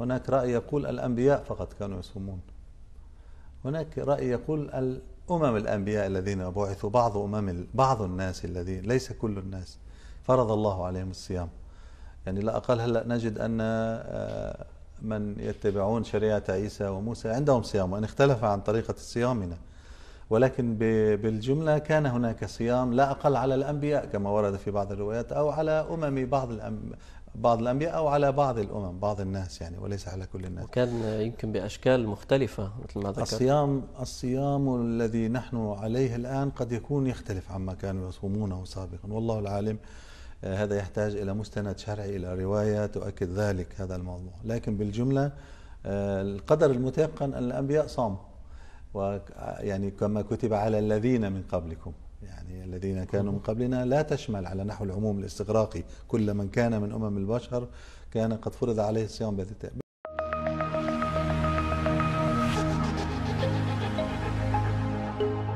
هناك رأي يقول الأنبياء فقط كانوا يصومون هناك رأي يقول الأمم الأنبياء الذين بعثوا بعض أمم بعض الناس الذين ليس كل الناس فرض الله عليهم الصيام يعني لا أقل هلأ نجد أن آه، من يتبعون شريعة عيسى وموسى عندهم صيام وإن اختلف عن طريقة صيامنا ولكن بالجملة كان هناك صيام لا أقل على الأنبياء كما ورد في بعض الروايات أو على أمم بعض بعض الأنبياء أو على بعض الأمم بعض الناس يعني وليس على كل الناس وكان يمكن بأشكال مختلفة مثل ما ذكرت الصيام الصيام الذي نحن عليه الآن قد يكون يختلف عما كانوا يصومونه سابقا والله العالم آه، هذا يحتاج إلى مستند شرعي إلى رواية تؤكد ذلك هذا الموضوع لكن بالجملة آه، القدر المتيقن أن الأنبياء صاموا ويعني كما كتب على الذين من قبلكم يعني الذين كانوا من قبلنا لا تشمل على نحو العموم الاستغراقي كل من كان من أمم البشر كان قد فرض عليه الصيام بذات thank you